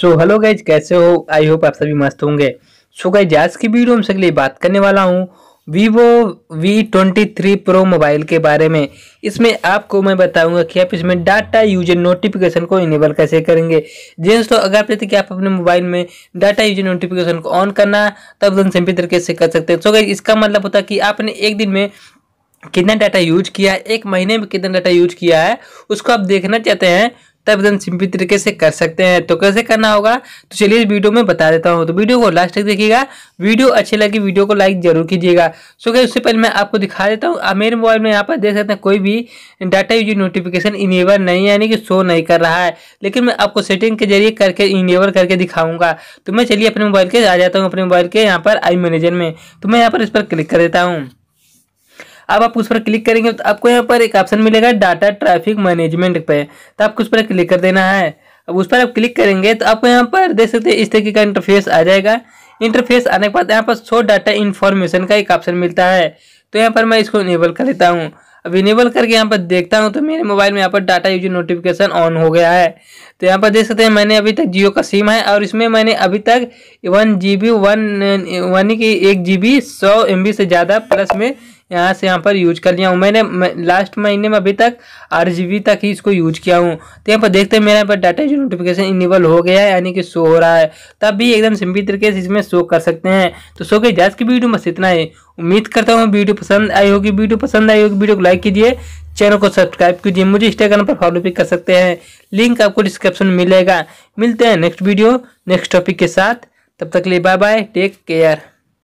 so hello guys कैसे हो I hope आप सभी मस्त होंगे सो गाइज आज की वीडियो में सबके लिए बात करने वाला हूँ vivo V23 Pro मोबाइल के बारे में इसमें आपको मैं बताऊंगा कि आप इसमें डाटा यूजर नोटिफिकेशन को इनेबल कैसे करेंगे जी दोस्तों अगर आप कि आप अपने मोबाइल में डाटा यूजर नोटिफिकेशन को ऑन करना तब तो सिंपल तरीके से कर सकते हैं सो गाइज इसका मतलब होता है कि आपने एक दिन में कितना डाटा यूज किया है एक महीने में कितना डाटा यूज किया है उसको आप देखना चाहते हैं तब एकदम सिंपल तरीके से कर सकते हैं तो कैसे करना होगा तो चलिए इस वीडियो में बता देता हूँ तो वीडियो को लास्ट तक देखिएगा वीडियो अच्छी लगी वीडियो को लाइक जरूर कीजिएगा सो क्या उससे पहले मैं आपको दिखा देता हूँ मेरे मोबाइल में यहाँ पर देख सकते हैं कोई भी डाटा यूज नोटिफिकेशन इनेबल नहीं यानी कि शो नहीं कर रहा है लेकिन मैं आपको सेटिंग के जरिए करके इनेबल करके दिखाऊंगा तो मैं चलिए अपने मोबाइल के आ जाता हूँ अपने मोबाइल के यहाँ पर आई मैनेजर में तो मैं यहाँ पर इस पर क्लिक कर देता हूँ अब आप उस पर क्लिक करेंगे तो आपको यहाँ पर एक ऑप्शन मिलेगा डाटा ट्रैफिक मैनेजमेंट पे तो आपको उस पर क्लिक कर देना है अब उस पर आप क्लिक करेंगे तो आपको यहाँ पर देख सकते हैं इस तरीके का इंटरफेस आ जाएगा इंटरफेस आने के बाद यहाँ पर शो डाटा इन्फॉर्मेशन का एक ऑप्शन मिलता है तो यहाँ पर मैं इसको इनेबल कर लेता हूँ अब इनेबल करके यहाँ पर देखता हूँ तो मेरे मोबाइल में यहाँ पर डाटा यूज नोटिफिकेशन ऑन हो गया है तो यहाँ पर देख सकते हैं मैंने अभी तक जियो का सिम है और इसमें मैंने अभी तक वन जी बी वन यानी कि एक जी बी सौ एम बी से ज़्यादा प्लस में यहाँ से यहाँ पर यूज कर लिया हूँ मैंने लास्ट महीने में अभी तक आठ तक ही इसको यूज किया हूँ तो यहाँ पर देखते हैं मेरे यहाँ पर डाटा जो नोटिफिकेशन इनेबल हो गया है यानी कि शो हो रहा है तब भी एकदम सिंपल तरीके से इसमें शो कर सकते हैं तो शो के जांच की वीडियो बस इतना ही उम्मीद करता हूँ वीडियो पसंद आई होगी वीडियो पसंद आई होगी वीडियो को लाइक कीजिए चैनल को सब्सक्राइब कीजिए मुझे इंस्टाग्राम पर फॉलो भी कर सकते हैं लिंक आपको डिस्क्रिप्शन में मिलेगा मिलते हैं नेक्स्ट वीडियो नेक्स्ट टॉपिक के साथ तब तक लिए बाय बाय टेक केयर